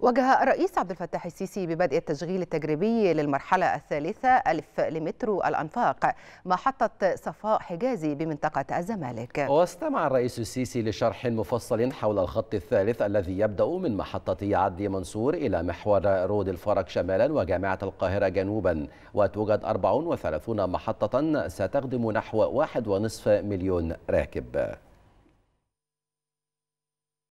وجه الرئيس عبد الفتاح السيسي ببدء التشغيل التجريبي للمرحلة الثالثة ألف لمترو الأنفاق محطة صفاء حجازي بمنطقة الزمالك واستمع الرئيس السيسي لشرح مفصل حول الخط الثالث الذي يبدأ من محطة عدي منصور إلى محور رود الفرج شمالا وجامعة القاهرة جنوبا وتوجد 34 محطة ستخدم نحو 1.5 مليون راكب